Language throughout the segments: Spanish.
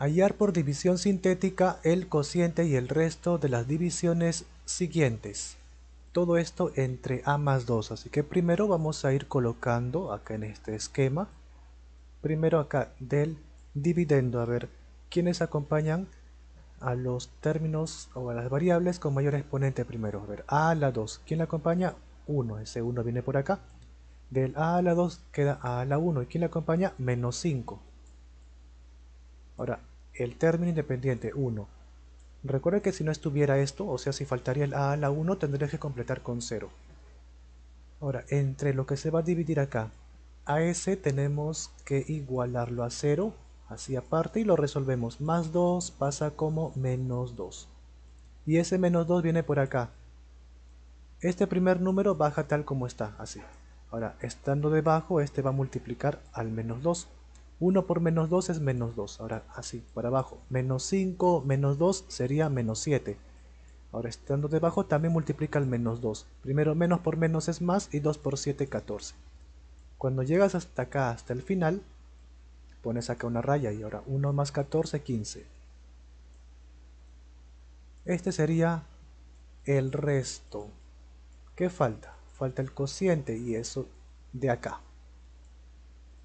Hallar por división sintética el cociente y el resto de las divisiones siguientes. Todo esto entre A más 2, así que primero vamos a ir colocando acá en este esquema. Primero acá del dividendo, a ver quiénes acompañan a los términos o a las variables con mayor exponente primero. A ver, A la 2, ¿quién la acompaña? 1, ese 1 viene por acá. Del A a la 2 queda A a la 1, ¿y quién la acompaña? Menos 5. Ahora, el término independiente 1. Recuerda que si no estuviera esto, o sea, si faltaría el a a la 1, tendría que completar con 0. Ahora, entre lo que se va a dividir acá, a ese tenemos que igualarlo a 0, así aparte, y lo resolvemos. Más 2 pasa como menos 2. Y ese menos 2 viene por acá. Este primer número baja tal como está, así. Ahora, estando debajo, este va a multiplicar al menos 2. 1 por menos 2 es menos 2. Ahora así, para abajo. Menos 5 menos 2 sería menos 7. Ahora estando debajo también multiplica el menos 2. Primero menos por menos es más y 2 por 7 14. Cuando llegas hasta acá, hasta el final, pones acá una raya y ahora 1 más 14, 15. Este sería el resto. ¿Qué falta? Falta el cociente y eso de acá.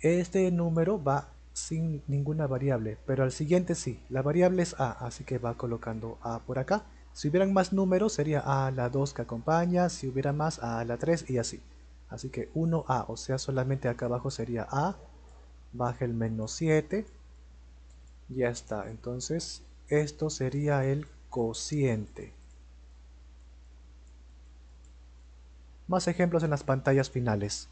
Este número va sin ninguna variable, pero al siguiente sí, la variable es A, así que va colocando A por acá. Si hubieran más números sería A la 2 que acompaña, si hubiera más A a la 3 y así. Así que 1A, o sea solamente acá abajo sería A, baja el menos 7, ya está. Entonces esto sería el cociente. Más ejemplos en las pantallas finales.